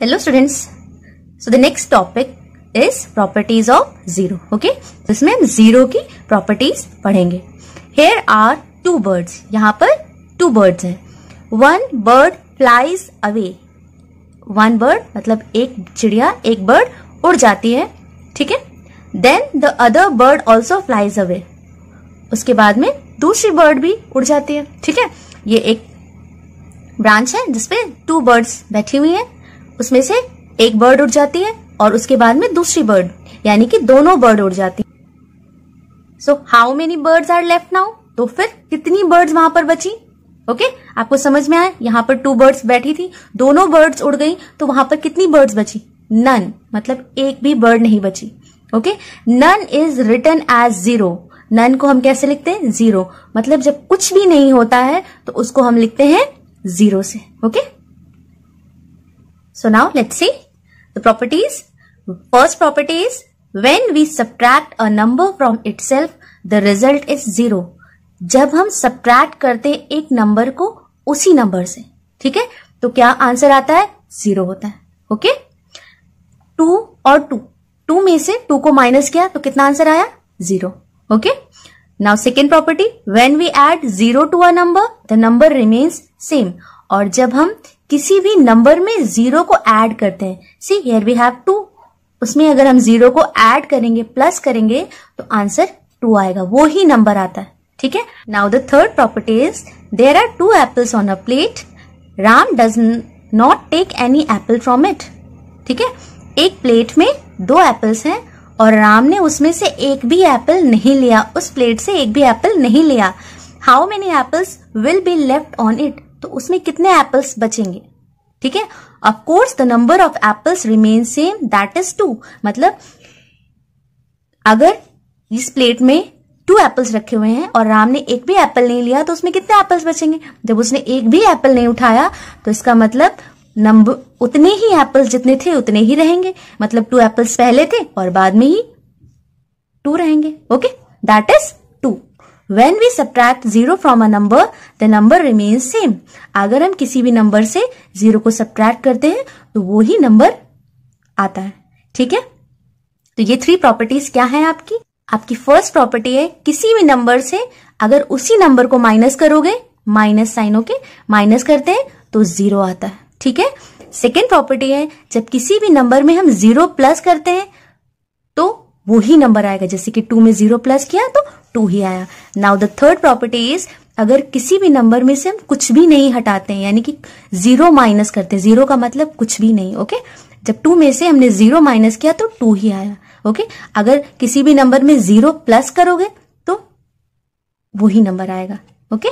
hello students so the next topic is properties of zero okay इसमें हम zero की properties पढ़ेंगे here are two birds यहाँ पर two birds हैं one bird flies away one bird मतलब एक चिड़िया एक bird उड़ जाती है ठीक है then the other bird also flies away उसके बाद में दूसरी बर्ड भी उड़ जाती है ठीक है ये एक ब्रांच है जिसपे टू बर्ड्स बैठी हुई हैं उसमें से एक बर्ड उड़ जाती है और उसके बाद में दूसरी बर्ड यानी कि दोनों बर्ड उड़ जाती so how many birds are left now तो फिर कितनी बर्ड्स वहां पर बची ओके okay? आपको समझ में आया यहां पर टू बर्ड्स बैठी थी दोनों बर्ड्स उड़ गई तो वहां पर कितनी बर्ड्स बची नन मतलब एक भी बर्ड नहीं बची okay none is return as zero none को हम कैसे लिखते हैं जीरो मतलब जब कुछ भी नहीं होता है तो उसको हम लिखते हैं जीरो से okay okay? So now let's see the properties. First property is when we subtract a number from itself, the result is zero. जब हम सब्ट्रैक्ट करते एक नंबर को उसी नंबर से ठीक है तो क्या आंसर आता है जीरो होता है ओके टू और टू टू में से टू को माइनस किया तो कितना आंसर आया zero okay now second property when we add zero to a number the number remains same और जब हम किसी भी नंबर में जीरो को ऐड करते हैं see here we have two उसमें अगर हम जीरो को ऐड करेंगे प्लस करेंगे तो आंसर टू आएगा वो ही नंबर आता है ठीक है now the third property is there are two apples on a plate Ram does not take any apple from it ठीक है एक प्लेट में दो एप्पल्स हैं और राम ने उसमें से एक भी एप्पल नहीं लिया उस प्लेट से एक भी एप्पल नहीं लिया how many apples will be left on it तो उसमें कितने एप्पल्स बचेंगे ठीक है course the number of apples remain same that is two मतलब अगर इस प्लेट में टू एप्पल्स रखे हुए हैं और राम ने एक भी एप्पल नहीं लिया तो उसमें कितने एप्पल्स बचेंगे जब उसने एक भी एप्पल नहीं उठाया तो इसका मतलब नंबर उतने ही एप्पल्स जितने थे उतने ही रहेंगे मतलब टू एप्पल्स पहले थे और बाद में ही टू रहेंगे okay that is When we subtract zero from a number, the number remains same. अगर हम किसी भी नंबर से जीरो को सब्ट्रैक्ट करते हैं तो वो ही नंबर आता है ठीक है तो ये थ्री प्रॉपर्टीज क्या है आपकी आपकी फर्स्ट प्रॉपर्टी है किसी भी नंबर से अगर उसी नंबर को माइनस करोगे माइनस साइनों के माइनस करते हैं तो जीरो आता है ठीक है सेकेंड प्रॉपर्टी है जब किसी भी नंबर में हम जीरो प्लस करते हैं तो वो ही नंबर आएगा जैसे कि टू में जीरो प्लस किया तो टू ही आया now the third property is अगर किसी भी नंबर में से हम कुछ भी नहीं हटाते हैं यानी कि जीरो माइनस करते हैं जीरो का मतलब कुछ भी नहीं ओके जब टू में से हमने जीरो माइनस किया तो टू ही आया ओके अगर किसी भी नंबर में जीरो प्लस करोगे तो वो ही नंबर आएगा ओके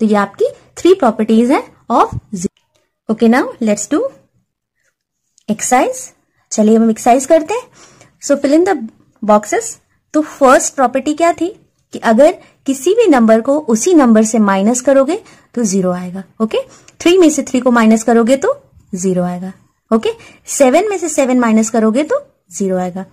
तो ये आपकी थ्री प्रॉपर्टीज है of zero okay now let's do exercise चलिए हम एक्सरसाइज करते हैं so fill in the boxes तो फर्स्ट प्रॉपर्टी क्या थी कि अगर किसी भी नंबर को उसी नंबर से माइनस करोगे तो जीरो आएगा ओके थ्री में से थ्री को माइनस करोगे तो जीरो आएगा ओके सेवन में से सेवन माइनस करोगे तो जीरो आएगा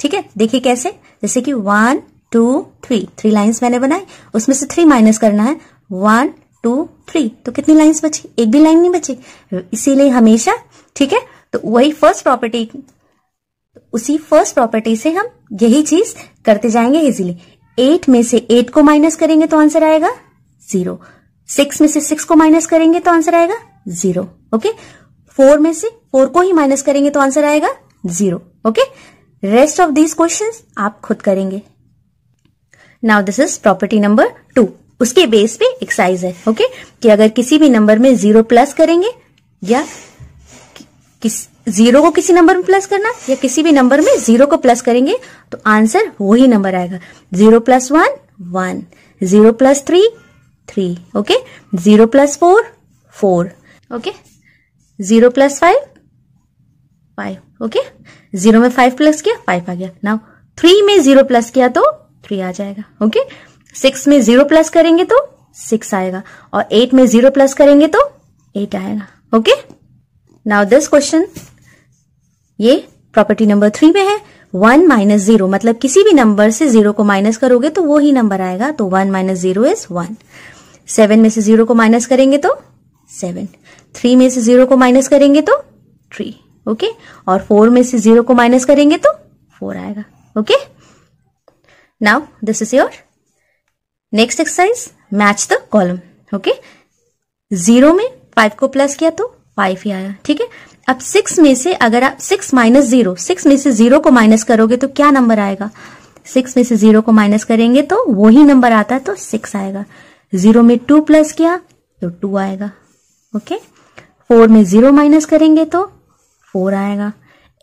ठीक है देखिए कैसे जैसे कि one two three three lines मैंने बनाई उसमें से थ्री माइनस करना है वन टू थ्री तो कितनी लाइन्स बची एक भी लाइन नहीं बची इसीलिए हमेशा ठीक है तो वही फर्स्ट प्रॉपर्टी उसी फर्स्ट प्रॉपर्टी से हम यही चीज करते जाएंगे इजिली एट में से एट को माइनस करेंगे तो आंसर आएगा जीरो सिक्स में से सिक्स को माइनस करेंगे तो आंसर आएगा जीरो ओके फोर में से फोर को ही माइनस करेंगे तो आंसर आएगा zero okay rest of these question आप खुद करेंगे now this is property number two उसके बेस पे एक्साइज है ओके okay? कि अगर किसी भी नंबर में जीरो प्लस करेंगे या किस जीरो को किसी नंबर में प्लस करना या किसी भी नंबर में जीरो को प्लस करेंगे तो आंसर वही नंबर आएगा zero plus one one zero plus three three okay zero plus four four okay zero plus five five okay zero में फाइव प्लस किया फाइव आ गया नाउ थ्री में जीरो प्लस किया तो थ्री आ जाएगा ओके सिक्स में जीरो प्लस करेंगे तो सिक्स आएगा और एट में जीरो प्लस करेंगे तो एट आएगा ओके नाउ दिस क्वेश्चन ये प्रॉपर्टी नंबर थ्री में है वन माइनस जीरो मतलब किसी भी नंबर से जीरो को माइनस करोगे तो वो ही नंबर आएगा तो one minus zero is one seven में से जीरो को माइनस करेंगे तो सेवन थ्री में से जीरो को माइनस करेंगे तो थ्री ओके और फोर में से जीरो को माइनस करेंगे तो फोर आएगा okay now this is your next exercise match the column okay zero में फाइव को प्लस किया तो फाइव ही आया ठीक है अब सिक्स में से अगर आप सिक्स माइनस जीरो सिक्स में से जीरो को माइनस करोगे तो क्या नंबर आएगा सिक्स में से जीरो को माइनस करेंगे तो वही नंबर आता है तो सिक्स आएगा जीरो में टू प्लस किया तो टू आएगा ओके फोर में जीरो माइनस करेंगे तो फोर आएगा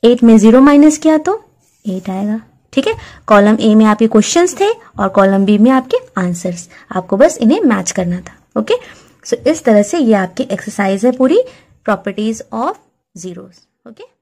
एट में जीरो माइनस किया तो एट आएगा ठीक है कॉलम ए में आपके क्वेश्चंस थे और कॉलम बी में आपके आंसर्स आपको बस इन्हें मैच करना था ओके सो so, इस तरह से ये आपकी एक्सरसाइज है पूरी प्रॉपर्टीज ऑफ zeros okay